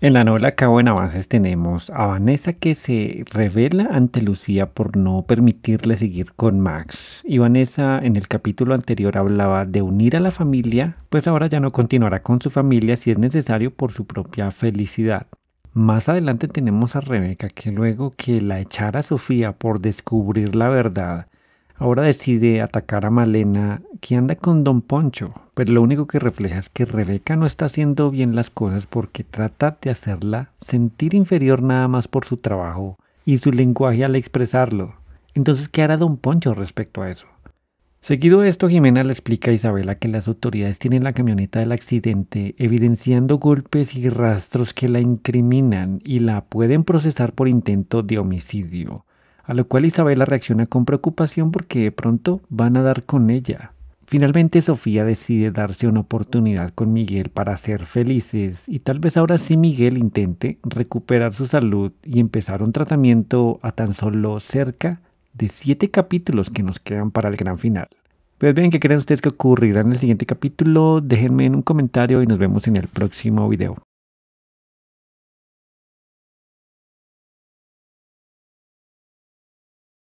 En la novela Cabo en Avances tenemos a Vanessa que se revela ante Lucía por no permitirle seguir con Max. Y Vanessa en el capítulo anterior hablaba de unir a la familia, pues ahora ya no continuará con su familia si es necesario por su propia felicidad. Más adelante tenemos a Rebeca que luego que la echara a Sofía por descubrir la verdad, ahora decide atacar a Malena que anda con Don Poncho, pero lo único que refleja es que Rebeca no está haciendo bien las cosas porque trata de hacerla sentir inferior nada más por su trabajo y su lenguaje al expresarlo. Entonces, ¿qué hará Don Poncho respecto a eso? Seguido esto, Jimena le explica a Isabela que las autoridades tienen la camioneta del accidente, evidenciando golpes y rastros que la incriminan y la pueden procesar por intento de homicidio, a lo cual Isabela reacciona con preocupación porque de pronto van a dar con ella. Finalmente Sofía decide darse una oportunidad con Miguel para ser felices y tal vez ahora sí Miguel intente recuperar su salud y empezar un tratamiento a tan solo cerca de 7 capítulos que nos quedan para el gran final. Pues bien, ¿qué creen ustedes que ocurrirá en el siguiente capítulo? Déjenme en un comentario y nos vemos en el próximo video.